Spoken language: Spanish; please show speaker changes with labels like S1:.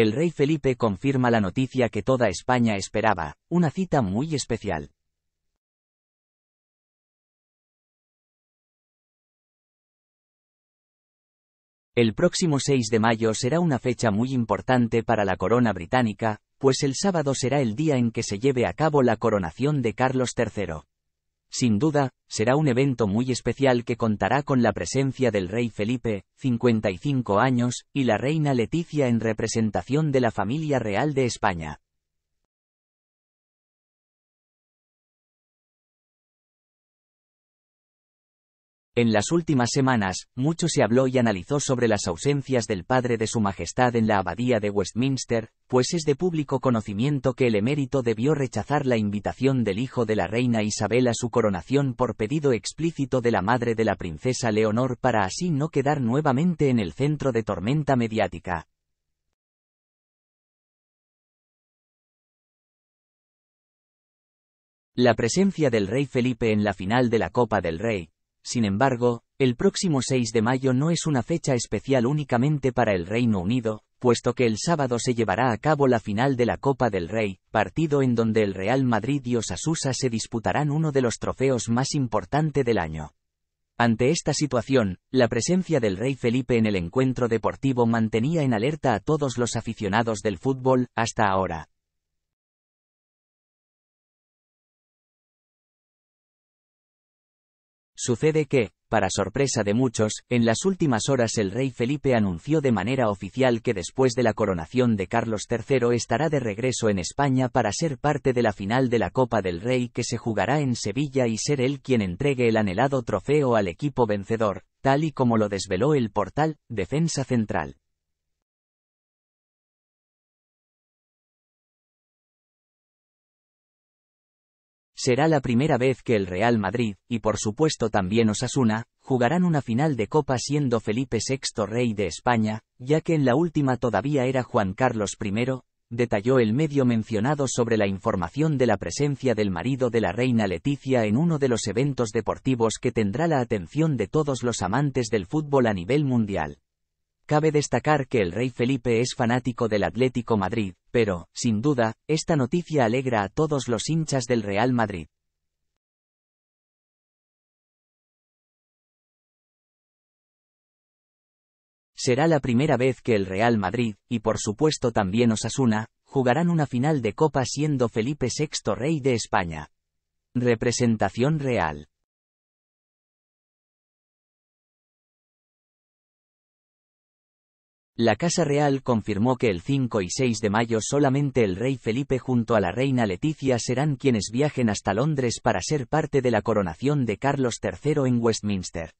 S1: El rey Felipe confirma la noticia que toda España esperaba, una cita muy especial.
S2: El próximo 6 de mayo será una fecha muy importante para la corona británica, pues el sábado será el día en que se lleve a cabo la coronación de Carlos III. Sin duda, será un evento muy especial que contará con la presencia del rey Felipe, 55 años, y la reina Leticia en representación de la familia real de España.
S1: En las últimas
S2: semanas, mucho se habló y analizó sobre las ausencias del padre de Su Majestad en la Abadía de Westminster, pues es de público conocimiento que el emérito debió rechazar la invitación del hijo de la reina Isabel a su coronación por pedido explícito de la madre de la princesa Leonor para así no quedar nuevamente en el centro de tormenta mediática. La presencia del rey Felipe en la final de la Copa del Rey, sin embargo, el próximo 6 de mayo no es una fecha especial únicamente para el Reino Unido, puesto que el sábado se llevará a cabo la final de la Copa del Rey, partido en donde el Real Madrid y Osasusa se disputarán uno de los trofeos más importantes del año. Ante esta situación, la presencia del rey Felipe en el encuentro deportivo mantenía en alerta a todos los aficionados del fútbol, hasta ahora. Sucede que, para sorpresa de muchos, en las últimas horas el rey Felipe anunció de manera oficial que después de la coronación de Carlos III estará de regreso en España para ser parte de la final de la Copa del Rey que se jugará en Sevilla y ser él quien entregue el anhelado trofeo al equipo vencedor, tal y como lo desveló el portal Defensa Central. Será la primera vez que el Real Madrid, y por supuesto también Osasuna, jugarán una final de Copa siendo Felipe VI rey de España, ya que en la última todavía era Juan Carlos I, detalló el medio mencionado sobre la información de la presencia del marido de la reina Leticia en uno de los eventos deportivos que tendrá la atención de todos los amantes del fútbol a nivel mundial. Cabe destacar que el rey Felipe es fanático del Atlético Madrid, pero, sin duda, esta noticia alegra a todos los hinchas del Real Madrid. Será la primera vez que el Real Madrid, y por supuesto también Osasuna, jugarán una final de Copa siendo Felipe VI rey de España. Representación real. La Casa Real confirmó que el 5 y 6 de mayo solamente el rey Felipe junto a la reina Leticia serán quienes viajen hasta Londres para ser parte de la coronación de Carlos III en Westminster.